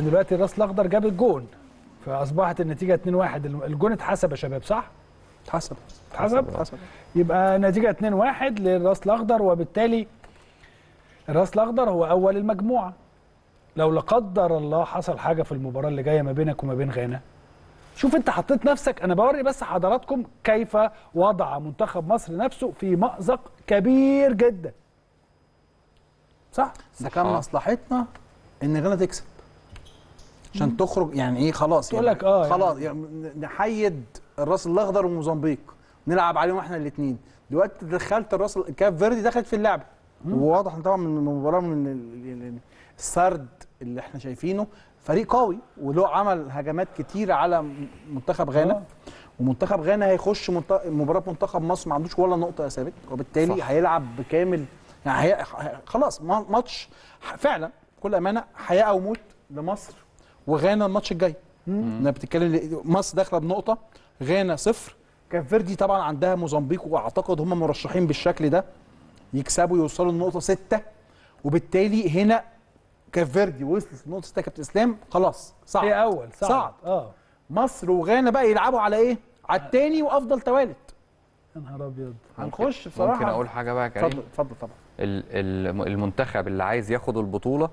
دلوقتي الراس الاخضر جاب الجون فاصبحت النتيجه 2-1 الجون اتحسب يا شباب صح؟ اتحسب اتحسب اتحسب يبقى نتيجه 2-1 للراس الاخضر وبالتالي الراس الاخضر هو اول المجموعه لو لا قدر الله حصل حاجه في المباراه اللي جايه ما بينك وما بين غانا شوف انت حطيت نفسك انا بوري بس حضراتكم كيف وضع منتخب مصر نفسه في مأزق كبير جدا صح ده كان مصلحتنا ان غانا تكسب عشان تخرج يعني ايه خلاص يعني لك اه يعني. خلاص يعني نحيد الراس الاخضر وموزمبيق نلعب عليهم احنا الاثنين دلوقتي دخلت الراس كاف فيردي دخلت في اللعبه وواضح طبعا من المباراه من السرد اللي احنا شايفينه فريق قوي وله عمل هجمات كتيره على منتخب غانا آه. ومنتخب غانا هيخش مباراه منتخب مصر ما عندوش ولا نقطه يا ثابت وبالتالي صح. هيلعب بكامل يعني خلاص ماتش فعلا كل امانه حياه او موت لمصر وغانا الماتش الجاي انا بتتكلم مصر داخله بنقطه غانا صفر كاب فيردي طبعا عندها موزمبيق واعتقد هم مرشحين بالشكل ده يكسبوا يوصلوا لنقطه سته وبالتالي هنا كاب فيردي وصلت لنقطه سته كابتن اسلام خلاص صعد هي اول صعد, صعد. اه مصر وغانا بقى يلعبوا على ايه؟ على آه. الثاني وافضل توالت يا نهار ابيض هنخش بصراحه ممكن اقول حاجه بقى كريم اتفضل اتفضل طبعا المنتخب اللي عايز ياخد البطوله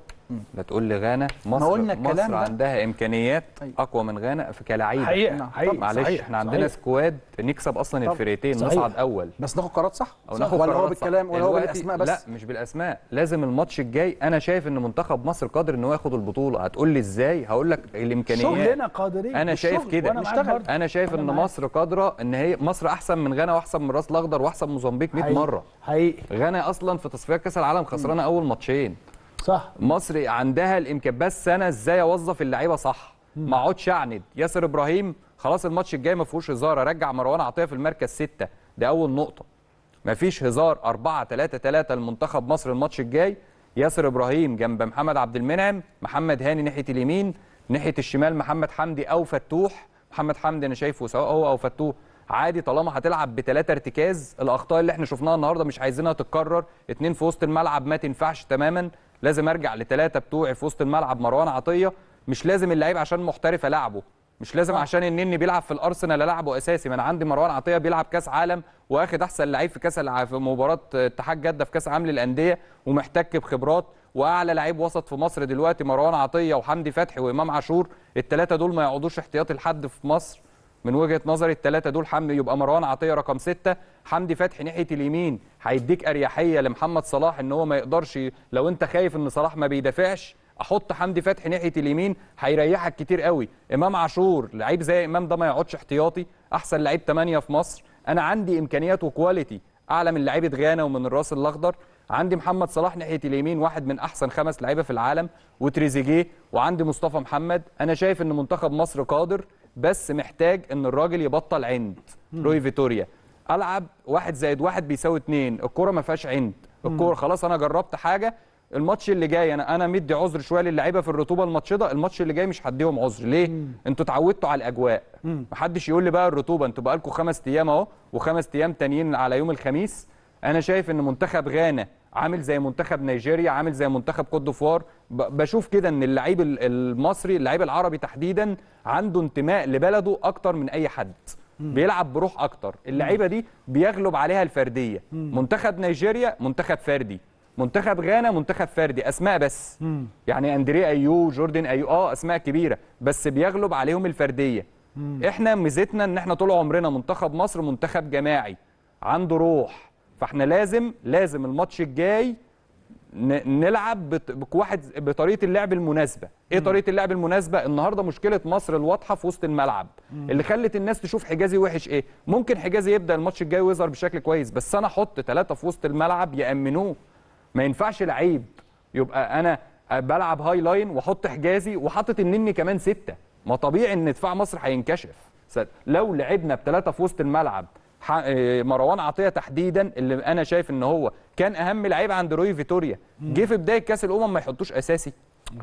لا تقول لي غانا مصر ما قلنا الكلام مصر ده. عندها امكانيات طيب. اقوى من غانا في كلاعيبه حقيقه نعم. طب معلش احنا عندنا سكواد نكسب اصلا طب. الفرقتين نصعد اول بس ناخد قرارات صح او ناخد ولا هو بالكلام ولا هو بالاسماء بس لا مش بالاسماء لازم الماتش الجاي انا شايف ان منتخب مصر قادر ان هو ياخد البطوله هتقول لي ازاي هقول لك الامكانيات شغلنا قادرين انا شايف كده انا شايف ان مصر قادره ان هي مصر احسن من غانا واحسن من راس الاخضر واحسن من موزمبيق 100 مره حقيقي غانا اصلا في تصفيات كاس العالم خسرانه اول ماتشين صح مصر عندها الامكان بس انا ازاي اوظف اللعيبه صح ما اقعدش اعند ياسر ابراهيم خلاص الماتش الجاي ما فيهوش هزار ارجع مروان عطيه في المركز سته ده اول نقطه ما فيش هزار 4 3 3 لمنتخب مصر الماتش الجاي ياسر ابراهيم جنب محمد عبد المنعم محمد هاني ناحيه اليمين ناحيه الشمال محمد حمدي او فتوح محمد حمدي انا شايفه سواء هو او فتوح عادي طالما هتلعب بثلاثه ارتكاز الاخطاء اللي احنا شفناها النهارده مش عايزينها تتكرر اتنين في وسط الملعب ما تنفعش تماما لازم ارجع لثلاثه بتوعي في وسط الملعب مروان عطيه مش لازم اللعيب عشان محترف العبه مش لازم عشان النني بيلعب في الارسنال العبه اساسي ما انا عندي مروان عطيه بيلعب كاس عالم واخد احسن لعيب في كاس في مباراه اتحاد جده في كاس عالم للانديه ومحتك بخبرات واعلى لعيب وسط في مصر دلوقتي مروان عطيه وحمدي فتحي وامام عاشور الثلاثه دول ما يقعدوش احتياطي لحد في مصر من وجهه نظري الثلاثه دول حمدي يبقى مروان عطيه رقم سته حمدي فتحي ناحيه اليمين هيديك اريحيه لمحمد صلاح ان هو ما يقدرش لو انت خايف ان صلاح ما بيدافعش احط حمدي فتحي ناحيه اليمين هيريحك كتير قوي امام عاشور لعيب زي امام ده ما يقعدش احتياطي احسن لعيب 8 في مصر انا عندي امكانيات وكواليتي اعلى من لعيبه غانا ومن الراس الاخضر عندي محمد صلاح ناحيه اليمين واحد من احسن خمس لعيبه في العالم وتريزيجيه وعندي مصطفى محمد انا شايف ان منتخب مصر قادر بس محتاج ان الراجل يبطل عند روي فيتوريا العب واحد زائد واحد بيساوي اتنين الكوره ما فيهاش عند الكوره خلاص انا جربت حاجه الماتش اللي جاي انا انا مدي عذر شويه للعيبه في الرطوبه الماتش ده الماتش اللي جاي مش هديهم عذر ليه انتوا اتعودتوا على الاجواء محدش يقول لي بقى الرطوبه انتوا بقالكم خمس ايام اهو وخمس ايام تانيين على يوم الخميس انا شايف ان منتخب غانا عامل زي منتخب نيجيريا عامل زي منتخب كوت ديفوار بشوف كده ان اللعيب المصري اللعيب العربي تحديدا عنده انتماء لبلده اكتر من اي حد بيلعب بروح اكتر اللعيبه دي بيغلب عليها الفرديه منتخب نيجيريا منتخب فردي منتخب غانا منتخب فردي اسماء بس مم. يعني اندريه ايو جوردن ايو اه اسماء كبيره بس بيغلب عليهم الفرديه مم. احنا ميزتنا ان احنا طول عمرنا منتخب مصر منتخب جماعي عنده روح فاحنا لازم لازم الماتش الجاي نلعب بواحد بطريقه اللعب المناسبه ايه طريقه اللعب المناسبه النهارده مشكله مصر الواضحه في وسط الملعب اللي خلت الناس تشوف حجازي وحش ايه ممكن حجازي يبدا الماتش الجاي ويظهر بشكل كويس بس انا احط ثلاثه في وسط الملعب يامنوه ما ينفعش لعيب يبقى انا بلعب هاي لاين واحط حجازي وحاطط النني كمان سته ما طبيعي ان دفاع مصر هينكشف لو لعبنا بثلاثه في وسط الملعب آه، مروان عطيه تحديدا اللي انا شايف ان هو كان اهم لعيب عند روي فيتوريا جه في بدايه كاس الامم ما يحطوش اساسي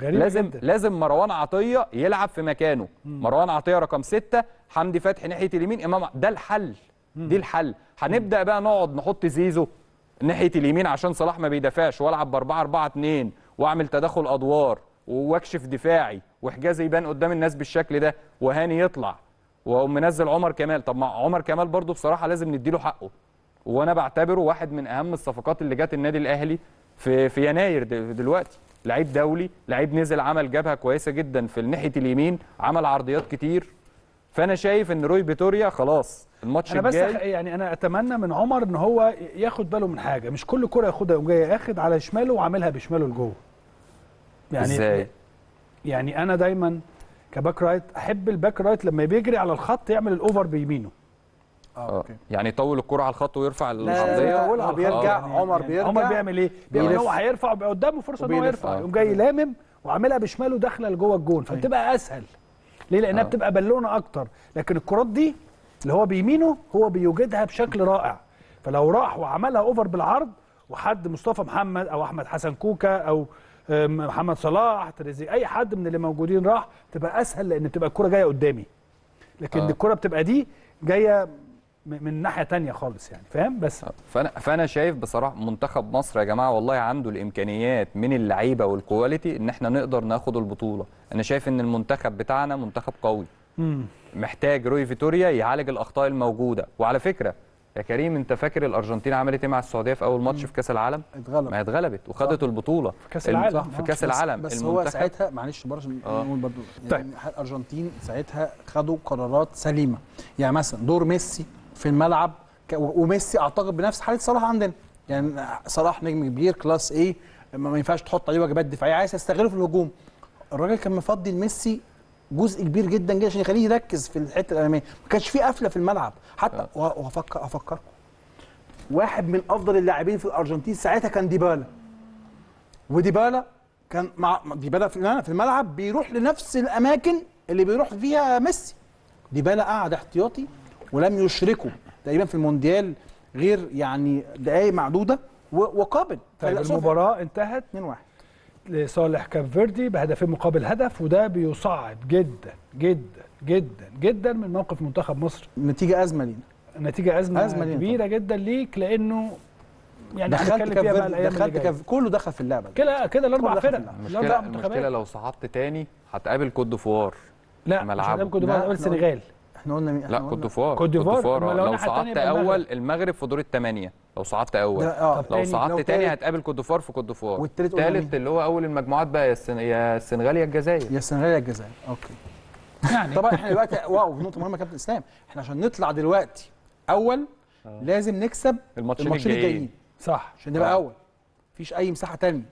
غريب لازم جدا. لازم مروان عطيه يلعب في مكانه مم. مروان عطيه رقم ستة حمدي فتحي ناحيه اليمين امام ده الحل مم. دي الحل هنبدا بقى نقعد نحط زيزو ناحيه اليمين عشان صلاح ما بيدافعش والعب ب 4 4 2 واعمل تدخل ادوار واكشف دفاعي وحجازي يبان قدام الناس بالشكل ده وهاني يطلع واقوم منزل عمر كمال طب ما عمر كمال برضو بصراحه لازم نديله حقه وانا بعتبره واحد من اهم الصفقات اللي جت النادي الاهلي في في يناير دلوقتي لعيب دولي لعيب نزل عمل جبهه كويسه جدا في ناحيه اليمين عمل عرضيات كتير فانا شايف ان روي بيتوريا خلاص الماتش الجاي انا بس يعني انا اتمنى من عمر ان هو ياخد باله من حاجه مش كل كره ياخدها يوم جاي اخد على شماله وعاملها بشماله لجوه يعني ازاي يعني انا دايما كباك رايت احب الباك رايت لما بيجري على الخط يعمل الاوفر بيمينه آه،, اه اوكي يعني يطول الكرة على الخط ويرفع العرضية بيرجع يعني, يعني عمر بيرجع عمر بيعمل ايه؟ بيعمل هو هيرفع وبيبقى قدامه فرصة انه يرفع آه. يقوم جاي لامم وعاملها بشماله داخله لجوه الجون طيب. فبتبقى اسهل ليه؟ لانها آه. بتبقى بالونه اكتر لكن الكرات دي اللي هو بيمينه هو بيوجدها بشكل رائع فلو راح وعملها اوفر بالعرض وحد مصطفى محمد او احمد حسن كوكا او آه، محمد صلاح تريزي اي حد من اللي موجودين راح تبقى اسهل لان بتبقى الكره جايه قدامي لكن آه. الكره بتبقى دي جايه من ناحيه تانية خالص يعني فاهم بس آه، فانا فانا شايف بصراحه منتخب مصر يا جماعه والله عنده الامكانيات من اللعيبه والكواليتي ان احنا نقدر ناخد البطوله انا شايف ان المنتخب بتاعنا منتخب قوي مم. محتاج روي فيتوريا يعالج الاخطاء الموجوده وعلى فكره يا كريم انت فاكر الارجنتين عملت ايه مع السعوديه في اول ماتش في كاس العالم اتغلبت ما اتغلبت وخدت صح. البطوله في كاس العالم في كاس العالم بس, بس هو ساعتها معلش برضه آه. نقول برضه يعني طيب. الارجنتين ساعتها خدوا قرارات سليمه يعني مثلا دور ميسي في الملعب وميسي اعتقد بنفس حاله صلاح عندنا يعني صلاح نجم كبير كلاس ايه ما ينفعش تحط عليه واجبات دفاعيه عايز تستغله في الهجوم الراجل كان مفضي لميسي جزء كبير جدا جدا عشان يخليه يركز في الحته الاماميه ما كانش في قفله في الملعب حتى آه. وافكر افكركم واحد من افضل اللاعبين في الارجنتين ساعتها كان ديبالا وديبالا كان مع ديبالا في الملعب بيروح لنفس الاماكن اللي بيروح فيها ميسي ديبالا قعد احتياطي ولم يشركه تقريبا في المونديال غير يعني دقائق معدوده وقابل طيب المباراه انتهت 2-1 لصالح كاب فيردي بهدفين مقابل هدف وده بيصعب جدا جدا جدا جدا من موقف منتخب مصر نتيجة أزمة لينا نتيجة أزمة, أزمة لينا كبيرة طبعا. جدا ليك لأنه يعني دخلت كاب دخلت كاب كله دخل في اللعبة كده كده الأربع فرق المشكلة, المشكلة لو صعدت تاني هتقابل كوت ديفوار لا مش هتقابل كوت ديفوار السنغال احنا قلنا مين لا كوت ديفوار كوت ديفوار لو صعدت أول المغرب في دور الثمانية لو صعدت اول آه. لو صعدت تاني هتقابل كوت ديفوار في كوت ديفوار والثالث اللي هو اول المجموعات بقى يا السن... يا السنغال يا الجزائر يا السنغال يا الجزائر اوكي يعني طبعا احنا دلوقتي واو نقطه مهمه كابتن اسلام احنا عشان نطلع دلوقتي اول آه. لازم نكسب الماتشين الجايين صح عشان نبقى آه. اول مفيش اي مساحه ثانيه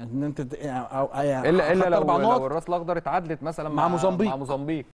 ان انت الا الا لو, لو الراس الاخضر اتعادلت مثلا مع, مع موزمبيق مع موزمبيق